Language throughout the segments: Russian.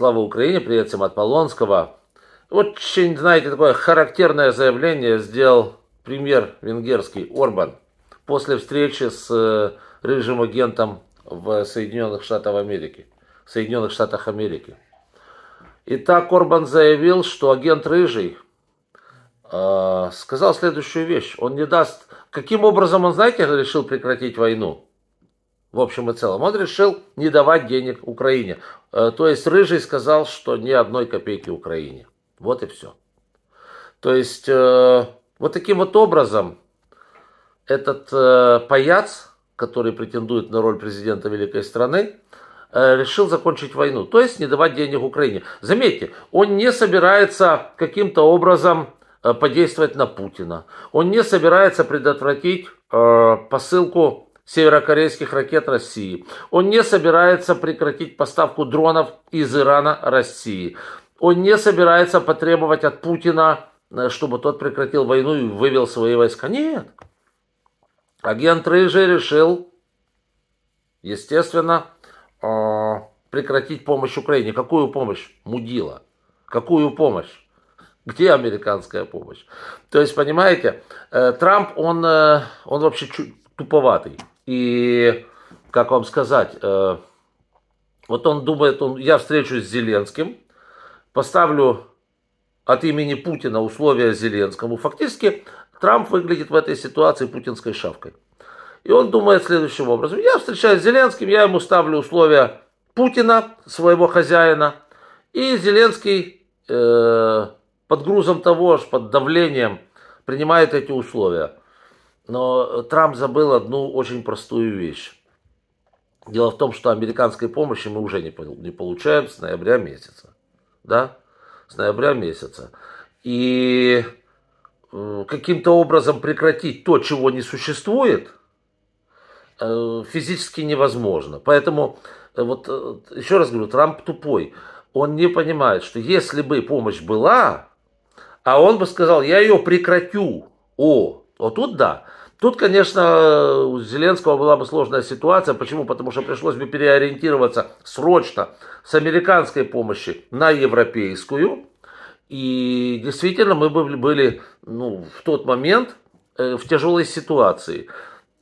Слава Украине, привет всем от Полонского. Очень, знаете, такое характерное заявление сделал премьер венгерский Орбан после встречи с э, рыжим агентом в Соединенных Штатах Америки. Соединенных Штатах Америки. Итак, Орбан заявил, что агент Рыжий э, сказал следующую вещь. Он не даст... Каким образом он, знаете, решил прекратить войну? в общем и целом. Он решил не давать денег Украине. Э, то есть Рыжий сказал, что ни одной копейки Украине. Вот и все. То есть э, вот таким вот образом этот э, паяц, который претендует на роль президента великой страны, решил закончить войну, то есть не давать денег Украине. Заметьте, он не собирается каким-то образом подействовать на Путина. Он не собирается предотвратить посылку северокорейских ракет России. Он не собирается прекратить поставку дронов из Ирана России. Он не собирается потребовать от Путина, э, чтобы тот прекратил войну и вывел свои войска. Нет. Агент Рыжий решил, естественно, э, прекратить помощь Украине. Какую помощь? Мудила. Какую помощь? Где американская помощь? То есть, понимаете, э, Трамп, он, он вообще чуть туповатый. И, как вам сказать, э, вот он думает, он, я встречусь с Зеленским, поставлю от имени Путина условия Зеленскому. Фактически Трамп выглядит в этой ситуации путинской шавкой. И он думает следующим образом. Я встречаюсь с Зеленским, я ему ставлю условия Путина, своего хозяина. И Зеленский э, под грузом того же, под давлением принимает эти условия. Но Трамп забыл одну очень простую вещь. Дело в том, что американской помощи мы уже не, получаем с ноября месяца. Да? С ноября месяца. И э, каким-то образом прекратить то, чего не существует, э, физически невозможно. Поэтому, э, вот еще раз говорю, Трамп тупой. Он не понимает, что если бы помощь была, а он бы сказал, я ее прекратю, о, вот тут да. Тут, конечно, у Зеленского была бы сложная ситуация. Почему? Потому что пришлось бы переориентироваться срочно с американской помощи на европейскую. И действительно, мы бы были ну, в тот момент э, в тяжелой ситуации.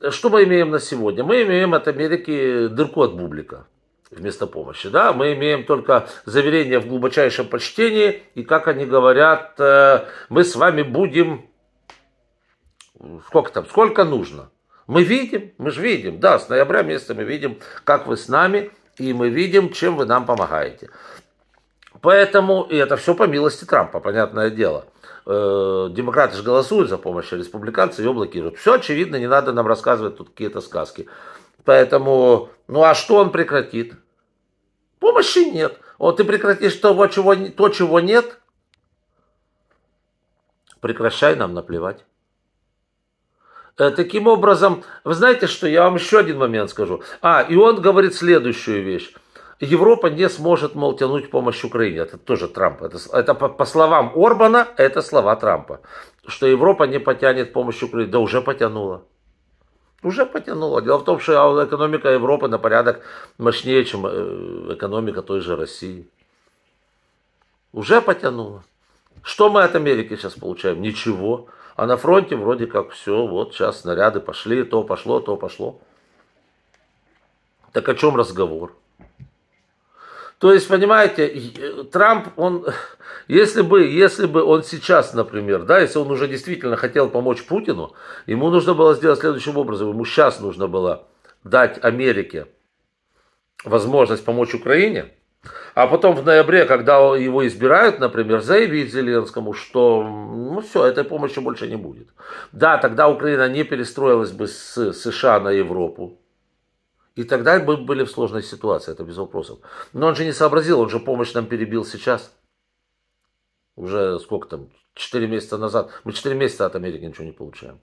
Что мы имеем на сегодня? Мы имеем от Америки дырку от бублика вместо помощи. Да? Мы имеем только заверение в глубочайшем почтении, и, как они говорят, э, мы с вами будем сколько там, сколько нужно. Мы видим, мы же видим, да, с ноября месяца мы видим, как вы с нами, и мы видим, чем вы нам помогаете. Поэтому, и это все по милости Трампа, понятное дело. Э, демократы же голосуют за помощь, а республиканцы ее блокируют. Все очевидно, не надо нам рассказывать тут какие-то сказки. Поэтому, ну а что он прекратит? Помощи нет. Вот ты прекратишь того, чего, то, чего нет, прекращай нам наплевать. Э, таким образом, вы знаете, что я вам еще один момент скажу. А, и он говорит следующую вещь. Европа не сможет, мол, тянуть помощь Украине. Это тоже Трамп. Это, это по, по словам Орбана, это слова Трампа. Что Европа не потянет помощь Украине. Да уже потянула. Уже потянула. Дело в том, что экономика Европы на порядок мощнее, чем э, экономика той же России. Уже потянула. Что мы от Америки сейчас получаем? Ничего. А на фронте вроде как все, вот сейчас снаряды пошли, то пошло, то пошло. Так о чем разговор? То есть, понимаете, э, Трамп, он, если бы, если бы он сейчас, например, да, если он уже действительно хотел помочь Путину, ему нужно было сделать следующим образом. Ему сейчас нужно было дать Америке возможность помочь Украине – а потом в ноябре, когда его избирают, например, заявить Зеленскому, что ну все, этой помощи больше не будет. Да, тогда Украина не перестроилась бы с США на Европу. И тогда мы были в сложной ситуации, это без вопросов. Но он же не сообразил, он же помощь нам перебил сейчас. Уже сколько там, 4 месяца назад. Мы 4 месяца от Америки ничего не получаем.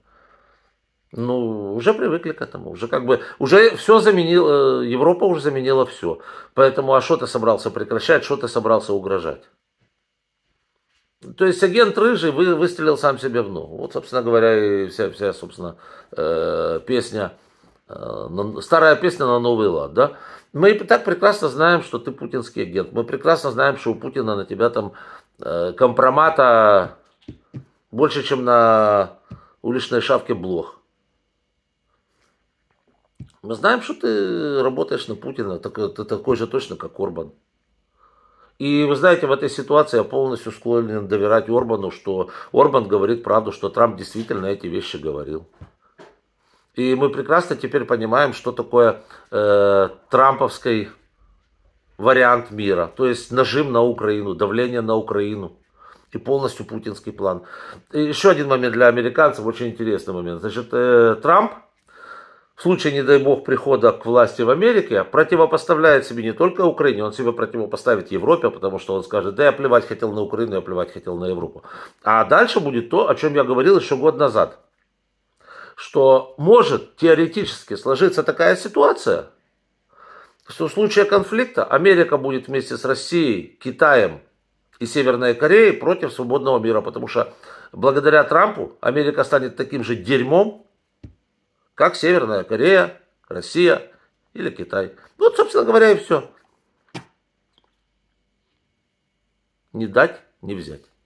Ну, уже привыкли к этому, уже как бы, уже все заменило, э, Европа уже заменила все. Поэтому, а что ты собрался прекращать, что ты собрался угрожать? То есть агент рыжий вы, выстрелил сам себе в ногу. Вот, собственно говоря, и вся, вся собственно, э, песня, э, старая песня на новый лад, да? Мы так прекрасно знаем, что ты путинский агент. Мы прекрасно знаем, что у Путина на тебя там э, компромата больше, чем на уличной шавке Блох. Мы знаем, что ты работаешь на Путина, так, ты такой же точно, как Орбан. И вы знаете, в этой ситуации я полностью склонен доверять Орбану, что Орбан говорит правду, что Трамп действительно эти вещи говорил. И мы прекрасно теперь понимаем, что такое э, трамповский вариант мира. То есть нажим на Украину, давление на Украину и полностью путинский план. И еще один момент для американцев, очень интересный момент. Значит, э, Трамп в случае, не дай бог, прихода к власти в Америке, противопоставляет себе не только Украине, он себе противопоставит Европе, потому что он скажет, да я плевать хотел на Украину, я плевать хотел на Европу. А дальше будет то, о чем я говорил еще год назад, что может теоретически сложиться такая ситуация, что в случае конфликта Америка будет вместе с Россией, Китаем и Северной Кореей против свободного мира, потому что благодаря Трампу Америка станет таким же дерьмом, как Северная Корея, Россия или Китай. Ну, вот, собственно говоря, и все. Не дать, не взять.